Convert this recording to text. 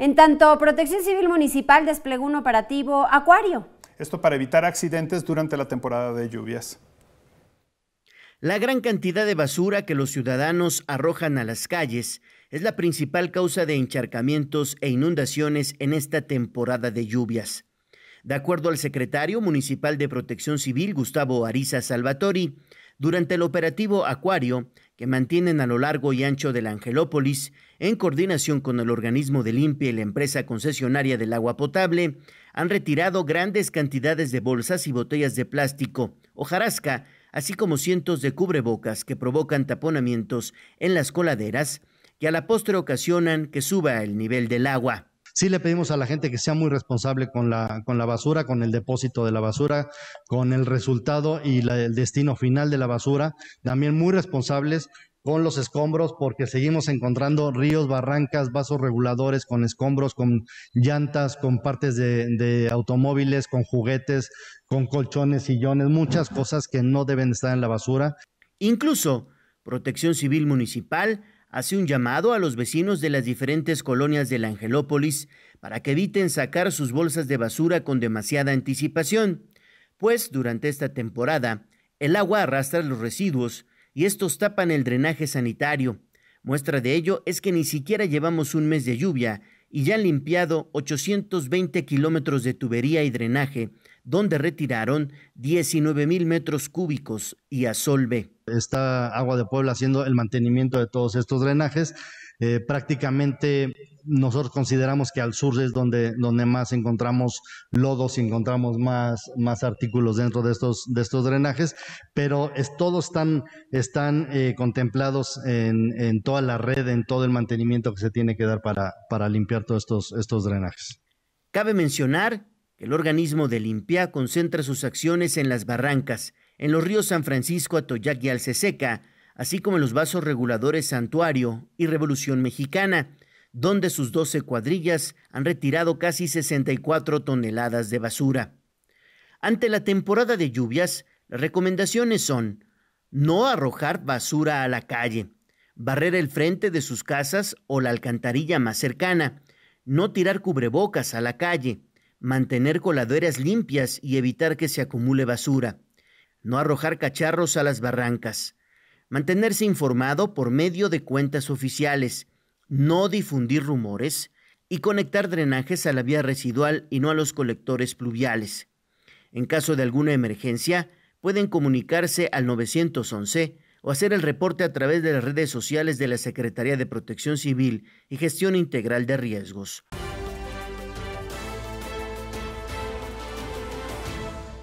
En tanto, Protección Civil Municipal desplegó un operativo Acuario. Esto para evitar accidentes durante la temporada de lluvias. La gran cantidad de basura que los ciudadanos arrojan a las calles es la principal causa de encharcamientos e inundaciones en esta temporada de lluvias. De acuerdo al secretario municipal de Protección Civil, Gustavo Ariza Salvatori, durante el operativo Acuario que mantienen a lo largo y ancho de la Angelópolis, en coordinación con el organismo de limpia y la empresa concesionaria del agua potable, han retirado grandes cantidades de bolsas y botellas de plástico, hojarasca, así como cientos de cubrebocas que provocan taponamientos en las coladeras que a la postre ocasionan que suba el nivel del agua sí le pedimos a la gente que sea muy responsable con la, con la basura, con el depósito de la basura, con el resultado y el destino final de la basura, también muy responsables con los escombros porque seguimos encontrando ríos, barrancas, vasos reguladores con escombros, con llantas, con partes de, de automóviles, con juguetes, con colchones, sillones, muchas cosas que no deben estar en la basura. Incluso Protección Civil Municipal hace un llamado a los vecinos de las diferentes colonias de la Angelópolis para que eviten sacar sus bolsas de basura con demasiada anticipación, pues durante esta temporada el agua arrastra los residuos y estos tapan el drenaje sanitario. Muestra de ello es que ni siquiera llevamos un mes de lluvia y ya han limpiado 820 kilómetros de tubería y drenaje, donde retiraron 19 mil metros cúbicos y asolve esta Está Agua de Puebla haciendo el mantenimiento de todos estos drenajes eh, prácticamente nosotros consideramos que al sur es donde, donde más encontramos lodos y encontramos más, más artículos dentro de estos, de estos drenajes, pero todos están, están eh, contemplados en, toda la red, en todo el mantenimiento que se tiene que dar para, para limpiar todos estos, estos drenajes. Cabe mencionar que el organismo de limpia concentra sus acciones en las barrancas, en los ríos San Francisco, Atoyac y Alceseca, así como en los vasos reguladores Santuario y Revolución Mexicana, donde sus 12 cuadrillas han retirado casi 64 toneladas de basura. Ante la temporada de lluvias, las recomendaciones son no arrojar basura a la calle, barrer el frente de sus casas o la alcantarilla más cercana, no tirar cubrebocas a la calle, mantener coladeras limpias y evitar que se acumule basura, no arrojar cacharros a las barrancas, mantenerse informado por medio de cuentas oficiales, no difundir rumores y conectar drenajes a la vía residual y no a los colectores pluviales. En caso de alguna emergencia, pueden comunicarse al 911 o hacer el reporte a través de las redes sociales de la Secretaría de Protección Civil y Gestión Integral de Riesgos.